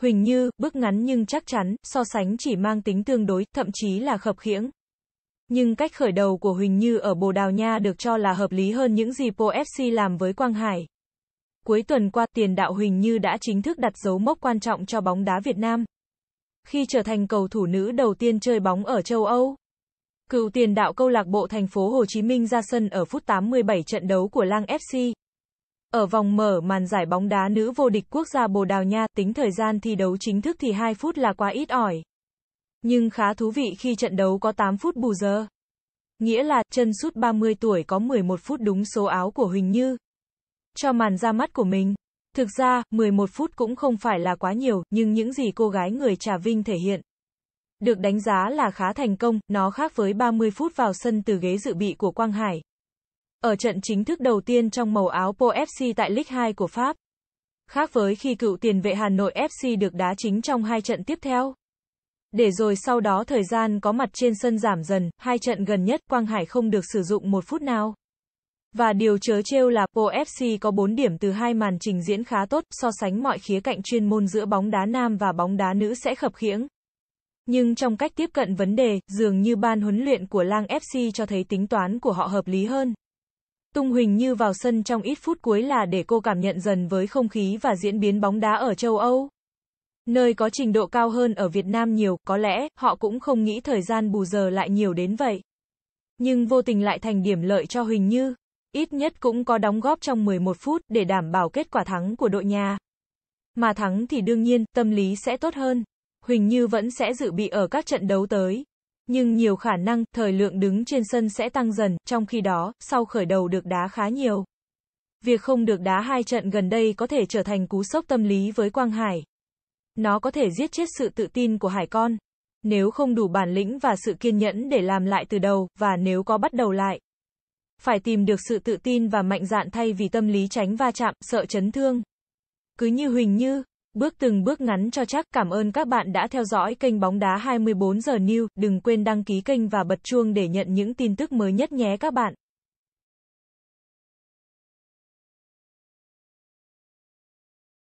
Huỳnh Như, bước ngắn nhưng chắc chắn, so sánh chỉ mang tính tương đối, thậm chí là khập khiễng. Nhưng cách khởi đầu của Huỳnh Như ở Bồ Đào Nha được cho là hợp lý hơn những gì Po FC làm với Quang Hải. Cuối tuần qua, tiền đạo Huỳnh Như đã chính thức đặt dấu mốc quan trọng cho bóng đá Việt Nam. Khi trở thành cầu thủ nữ đầu tiên chơi bóng ở châu Âu, cựu tiền đạo câu lạc bộ thành phố Hồ Chí Minh ra sân ở phút 87 trận đấu của Lang FC. Ở vòng mở màn giải bóng đá nữ vô địch quốc gia Bồ Đào Nha, tính thời gian thi đấu chính thức thì 2 phút là quá ít ỏi. Nhưng khá thú vị khi trận đấu có 8 phút bù giờ. Nghĩa là, chân sút 30 tuổi có 11 phút đúng số áo của Huỳnh Như. Cho màn ra mắt của mình. Thực ra, 11 phút cũng không phải là quá nhiều, nhưng những gì cô gái người Trà Vinh thể hiện. Được đánh giá là khá thành công, nó khác với 30 phút vào sân từ ghế dự bị của Quang Hải, ở trận chính thức đầu tiên trong màu áo Po FC tại League 2 của Pháp. Khác với khi cựu tiền vệ Hà Nội FC được đá chính trong hai trận tiếp theo. Để rồi sau đó thời gian có mặt trên sân giảm dần, hai trận gần nhất Quang Hải không được sử dụng một phút nào. Và điều chớ trêu là Po FC có 4 điểm từ hai màn trình diễn khá tốt, so sánh mọi khía cạnh chuyên môn giữa bóng đá nam và bóng đá nữ sẽ khập khiễng. Nhưng trong cách tiếp cận vấn đề, dường như ban huấn luyện của Lang FC cho thấy tính toán của họ hợp lý hơn. Tung Huỳnh Như vào sân trong ít phút cuối là để cô cảm nhận dần với không khí và diễn biến bóng đá ở châu Âu. Nơi có trình độ cao hơn ở Việt Nam nhiều, có lẽ, họ cũng không nghĩ thời gian bù giờ lại nhiều đến vậy. Nhưng vô tình lại thành điểm lợi cho Huỳnh Như. Ít nhất cũng có đóng góp trong 11 phút để đảm bảo kết quả thắng của đội nhà. Mà thắng thì đương nhiên, tâm lý sẽ tốt hơn. Huỳnh Như vẫn sẽ dự bị ở các trận đấu tới nhưng nhiều khả năng, thời lượng đứng trên sân sẽ tăng dần, trong khi đó, sau khởi đầu được đá khá nhiều. Việc không được đá hai trận gần đây có thể trở thành cú sốc tâm lý với Quang Hải. Nó có thể giết chết sự tự tin của Hải con. Nếu không đủ bản lĩnh và sự kiên nhẫn để làm lại từ đầu, và nếu có bắt đầu lại. Phải tìm được sự tự tin và mạnh dạn thay vì tâm lý tránh va chạm, sợ chấn thương. Cứ như Huỳnh Như, bước từng bước ngắn cho chắc. Cảm ơn các bạn đã theo dõi kênh bóng đá 24 giờ new. Đừng quên đăng ký kênh và bật chuông để nhận những tin tức mới nhất nhé các bạn.